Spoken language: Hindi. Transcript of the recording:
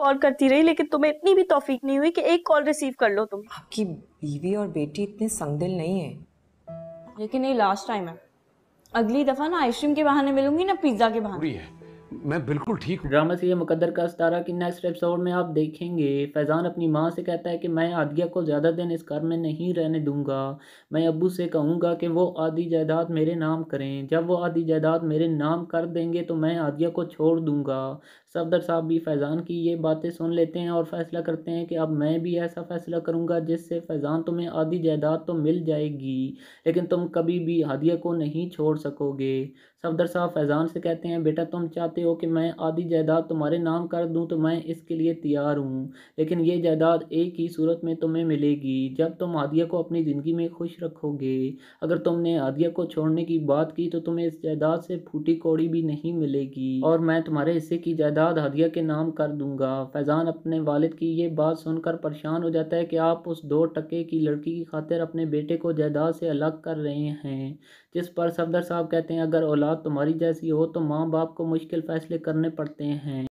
कॉल करती रही लेकिन तुम्हें इतनी भी तोफीक नहीं हुई कि एक कॉल रिसीव कर लो तुम आपकी बीवी और बेटी इतने संगदिल नहीं है लेकिन ये लास्ट टाइम है अगली दफा ना आइसक्रीम के बहाने मिलूंगी ना पिज्जा के बहाने है मैं बिल्कुल ठीक हूँ ड्रामा से मुकद्दर का सितारा की नेक्स्ट एपिसोड में आप देखेंगे फैज़ान अपनी माँ से कहता है कि मैं आदिया को ज़्यादा दिन इस घर में नहीं रहने दूंगा मैं अबू से कहूँगा कि वो आधी जायदाद मेरे नाम करें जब वो आधी जायदाद मेरे नाम कर देंगे तो मैं आदिया को छोड़ दूँगा सफदर साहब भी फैज़ान की ये बातें सुन लेते हैं और फ़ैसला करते हैं कि अब मैं भी ऐसा फ़ैसला करूँगा जिससे फैज़ान तुम्हें आधी जायदाद तो मिल जाएगी लेकिन तुम कभी भी आदिया को नहीं छोड़ सकोगे सफदर साहब फैज़ान से कहते हैं बेटा तुम चाहते चाहते हो कि मैं आधी जायदाद तुम्हारे नाम कर दूं तो मैं इसके लिए तैयार हूं लेकिन ये जायदाद एक ही सूरत में तुम्हें मिलेगी जब तुम आदिया को अपनी ज़िंदगी में खुश रखोगे अगर तुमने आदिया को छोड़ने की बात की तो तुम्हें इस जायदाद से फूटी कौड़ी भी नहीं मिलेगी और मैं तुम्हारे हिस्से की जायदाद हादिया के नाम कर दूंगा फैज़ान अपने वालिद की ये बात सुनकर परेशान हो जाता है कि आप उस दो टके की लड़की की खातिर अपने बेटे को जायदाद से अलग कर रहे हैं जिस पर सफदर साहब कहते हैं अगर औलाद तुम्हारी जैसी हो तो माँ बाप को मुश्किल फैसले करने पड़ते हैं